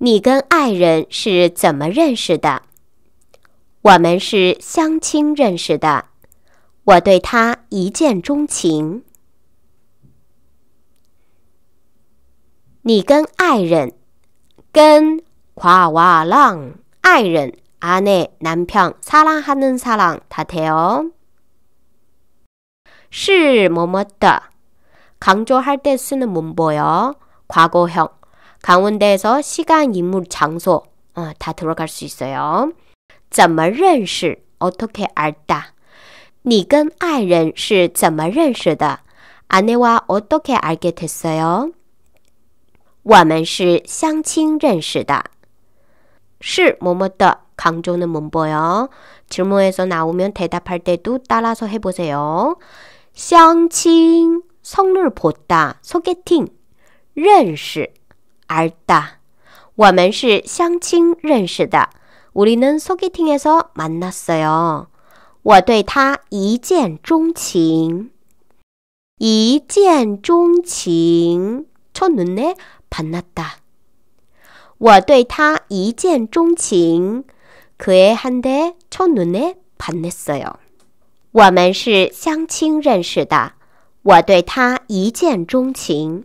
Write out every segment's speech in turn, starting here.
你跟爱人是怎么认识的？我们是相亲认识的，我对他一见钟情。你跟爱人，跟夸尔浪爱人阿内男票擦浪哈嫩擦浪他特哟，是么么哒。强调할때쓰는문법요夸过형 강원대에서 시간, 인물, 장소 어, 다 들어갈 수 있어요. 怎么认识? 어떻게 알다. 你跟爱人是怎么认识的? 아내와 어떻게 알게 됐어요? 我们是相亲认识的.是 뭐뭐다. 강조는 문보요. 질문에서 나오면 대답할 때도 따라서 해보세요. 相亲 성을 보다 소개팅 认识 알다我们是相亲认识的。 우리는 소개팅에서 만났어요. 我对他一见钟情.一见钟情. 첫눈에 만났다. 我对他一见钟情. 그의 한대 첫눈에 반했어요. 我们是相亲认识的.我对他一见钟情.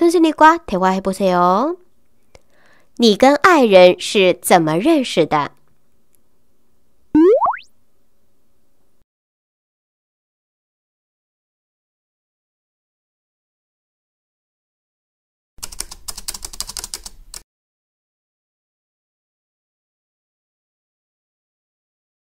今天地瓜台湾还不错哦。你跟爱人是怎么认识的？